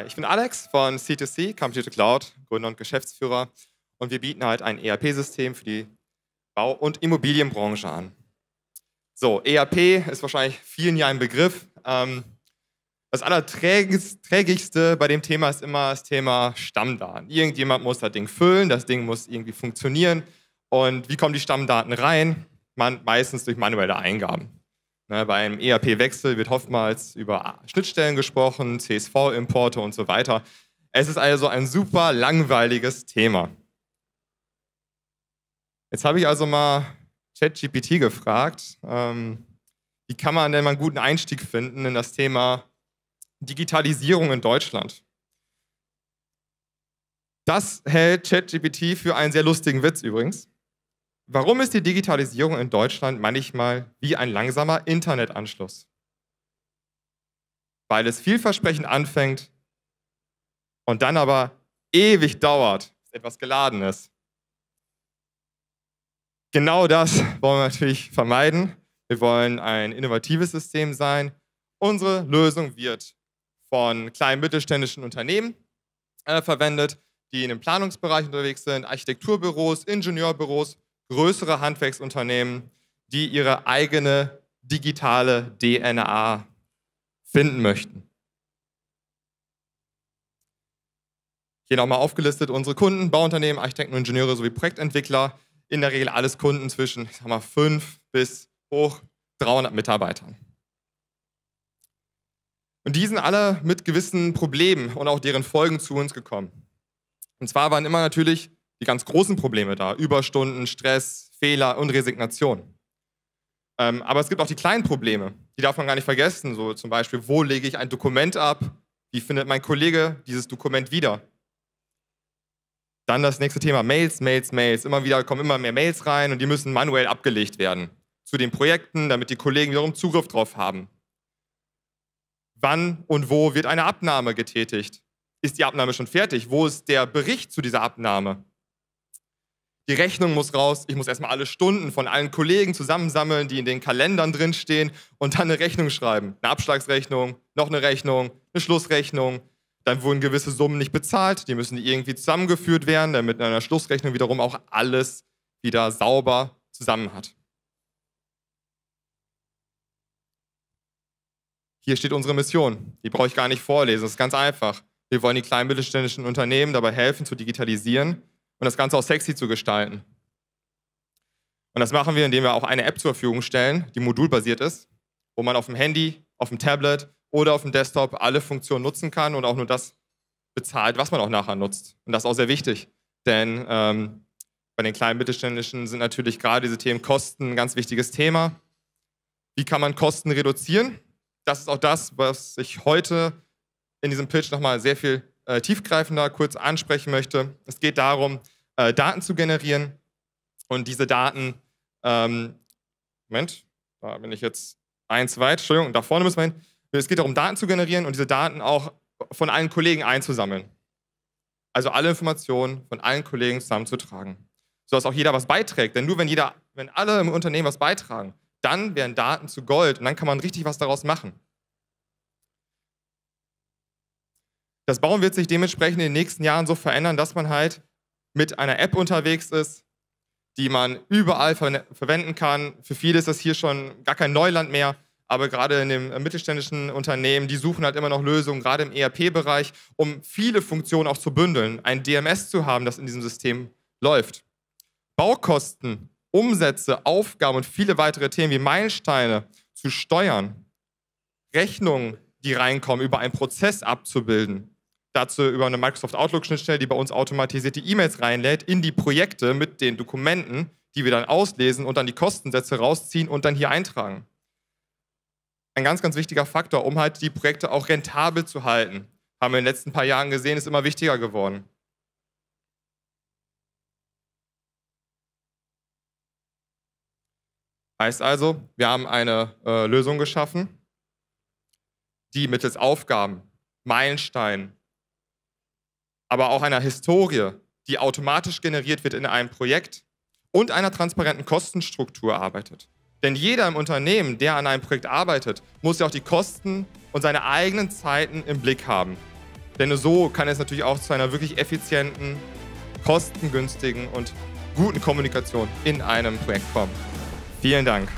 Hi, ich bin Alex von C2C, Computer Cloud, Gründer und Geschäftsführer. Und wir bieten halt ein ERP-System für die Bau- und Immobilienbranche an. So, ERP ist wahrscheinlich vielen ja ein Begriff. Ähm, das Allerträgigste bei dem Thema ist immer das Thema Stammdaten. Irgendjemand muss das Ding füllen, das Ding muss irgendwie funktionieren. Und wie kommen die Stammdaten rein? Man, meistens durch manuelle Eingaben. Ne, bei einem ERP-Wechsel wird oftmals über Schnittstellen gesprochen, CSV-Importe und so weiter. Es ist also ein super langweiliges Thema. Jetzt habe ich also mal ChatGPT gefragt, ähm, wie kann man denn mal einen guten Einstieg finden in das Thema Digitalisierung in Deutschland? Das hält ChatGPT für einen sehr lustigen Witz übrigens. Warum ist die Digitalisierung in Deutschland manchmal wie ein langsamer Internetanschluss? Weil es vielversprechend anfängt und dann aber ewig dauert, bis etwas geladen ist. Genau das wollen wir natürlich vermeiden. Wir wollen ein innovatives System sein. Unsere Lösung wird von kleinen mittelständischen Unternehmen äh, verwendet, die in dem Planungsbereich unterwegs sind, Architekturbüros, Ingenieurbüros größere Handwerksunternehmen, die ihre eigene digitale DNA finden möchten. Hier nochmal aufgelistet unsere Kunden, Bauunternehmen, Architekten und Ingenieure sowie Projektentwickler. In der Regel alles Kunden zwischen ich sag mal, 5 bis hoch 300 Mitarbeitern. Und die sind alle mit gewissen Problemen und auch deren Folgen zu uns gekommen. Und zwar waren immer natürlich die ganz großen Probleme da. Überstunden, Stress, Fehler und Resignation. Ähm, aber es gibt auch die kleinen Probleme, die darf man gar nicht vergessen. So zum Beispiel, wo lege ich ein Dokument ab? Wie findet mein Kollege dieses Dokument wieder? Dann das nächste Thema, Mails, Mails, Mails. Immer wieder kommen immer mehr Mails rein und die müssen manuell abgelegt werden zu den Projekten, damit die Kollegen wiederum Zugriff drauf haben. Wann und wo wird eine Abnahme getätigt? Ist die Abnahme schon fertig? Wo ist der Bericht zu dieser Abnahme? Die Rechnung muss raus. Ich muss erstmal alle Stunden von allen Kollegen zusammensammeln, die in den Kalendern drinstehen und dann eine Rechnung schreiben. Eine Abschlagsrechnung, noch eine Rechnung, eine Schlussrechnung. Dann wurden gewisse Summen nicht bezahlt. Die müssen irgendwie zusammengeführt werden, damit in einer Schlussrechnung wiederum auch alles wieder sauber zusammen hat. Hier steht unsere Mission. Die brauche ich gar nicht vorlesen. Das ist ganz einfach. Wir wollen die kleinen mittelständischen Unternehmen dabei helfen, zu digitalisieren und das Ganze auch sexy zu gestalten. Und das machen wir, indem wir auch eine App zur Verfügung stellen, die modulbasiert ist, wo man auf dem Handy, auf dem Tablet oder auf dem Desktop alle Funktionen nutzen kann und auch nur das bezahlt, was man auch nachher nutzt. Und das ist auch sehr wichtig, denn ähm, bei den kleinen Mittelständischen sind natürlich gerade diese Themen Kosten ein ganz wichtiges Thema. Wie kann man Kosten reduzieren? Das ist auch das, was ich heute in diesem Pitch nochmal sehr viel äh, tiefgreifender kurz ansprechen möchte. Es geht darum, äh, Daten zu generieren und diese Daten, ähm, Moment, da bin ich jetzt eins weit, Entschuldigung, da vorne müssen wir hin. Es geht darum, Daten zu generieren und diese Daten auch von allen Kollegen einzusammeln. Also alle Informationen von allen Kollegen zusammenzutragen, sodass auch jeder was beiträgt. Denn nur wenn, jeder, wenn alle im Unternehmen was beitragen, dann werden Daten zu Gold und dann kann man richtig was daraus machen. Das Bauen wird sich dementsprechend in den nächsten Jahren so verändern, dass man halt mit einer App unterwegs ist, die man überall ver verwenden kann. Für viele ist das hier schon gar kein Neuland mehr, aber gerade in den äh, mittelständischen Unternehmen, die suchen halt immer noch Lösungen, gerade im ERP-Bereich, um viele Funktionen auch zu bündeln, ein DMS zu haben, das in diesem System läuft. Baukosten, Umsätze, Aufgaben und viele weitere Themen wie Meilensteine zu steuern, Rechnungen, die reinkommen, über einen Prozess abzubilden, dazu über eine Microsoft Outlook-Schnittstelle, die bei uns automatisierte E-Mails reinlädt, in die Projekte mit den Dokumenten, die wir dann auslesen und dann die Kostensätze rausziehen und dann hier eintragen. Ein ganz, ganz wichtiger Faktor, um halt die Projekte auch rentabel zu halten. Haben wir in den letzten paar Jahren gesehen, ist immer wichtiger geworden. Heißt also, wir haben eine äh, Lösung geschaffen, die mittels Aufgaben, Meilensteinen, aber auch einer Historie, die automatisch generiert wird in einem Projekt und einer transparenten Kostenstruktur arbeitet. Denn jeder im Unternehmen, der an einem Projekt arbeitet, muss ja auch die Kosten und seine eigenen Zeiten im Blick haben. Denn nur so kann es natürlich auch zu einer wirklich effizienten, kostengünstigen und guten Kommunikation in einem Projekt kommen. Vielen Dank.